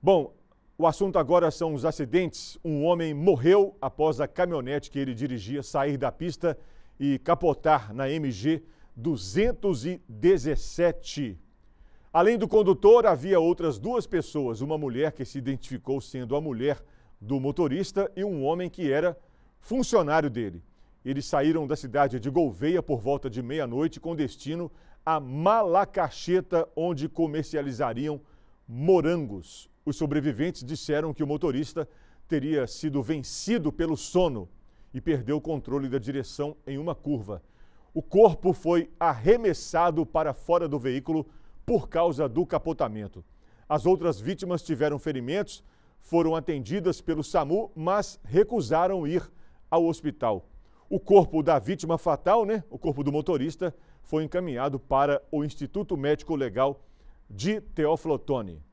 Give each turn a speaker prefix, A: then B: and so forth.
A: Bom, o assunto agora são os acidentes. Um homem morreu após a caminhonete que ele dirigia sair da pista e capotar na MG 217. Além do condutor, havia outras duas pessoas, uma mulher que se identificou sendo a mulher do motorista e um homem que era funcionário dele. Eles saíram da cidade de Gouveia por volta de meia-noite com destino a Malacacheta, onde comercializariam morangos. Os sobreviventes disseram que o motorista teria sido vencido pelo sono e perdeu o controle da direção em uma curva. O corpo foi arremessado para fora do veículo por causa do capotamento. As outras vítimas tiveram ferimentos, foram atendidas pelo SAMU, mas recusaram ir ao hospital. O corpo da vítima fatal, né, o corpo do motorista, foi encaminhado para o Instituto Médico Legal de Teoflotone.